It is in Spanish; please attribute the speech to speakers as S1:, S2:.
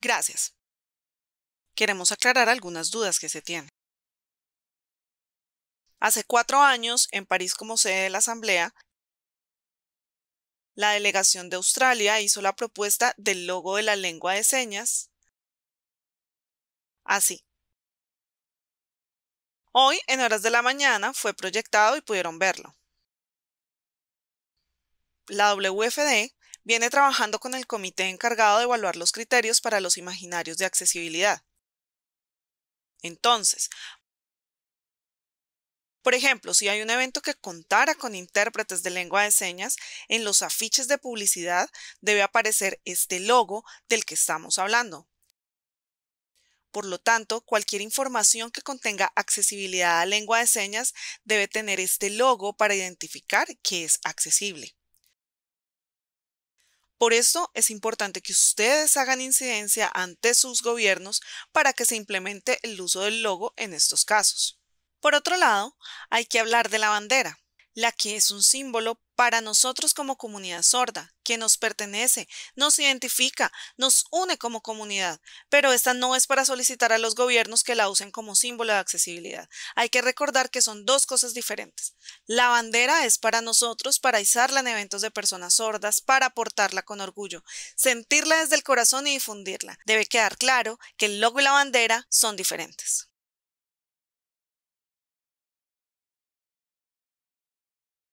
S1: Gracias. Queremos aclarar algunas dudas que se tienen. Hace cuatro años, en París como sede de la Asamblea, la delegación de Australia hizo la propuesta del logo de la lengua de señas así. Hoy, en horas de la mañana, fue proyectado y pudieron verlo. La WFD viene trabajando con el comité encargado de evaluar los criterios para los imaginarios de accesibilidad. Entonces, por ejemplo, si hay un evento que contara con intérpretes de lengua de señas, en los afiches de publicidad debe aparecer este logo del que estamos hablando. Por lo tanto, cualquier información que contenga accesibilidad a lengua de señas debe tener este logo para identificar que es accesible. Por eso es importante que ustedes hagan incidencia ante sus gobiernos para que se implemente el uso del logo en estos casos. Por otro lado, hay que hablar de la bandera la que es un símbolo para nosotros como comunidad sorda, que nos pertenece, nos identifica, nos une como comunidad, pero esta no es para solicitar a los gobiernos que la usen como símbolo de accesibilidad. Hay que recordar que son dos cosas diferentes. La bandera es para nosotros, para izarla en eventos de personas sordas, para portarla con orgullo, sentirla desde el corazón y difundirla. Debe quedar claro que el logo y la bandera son diferentes.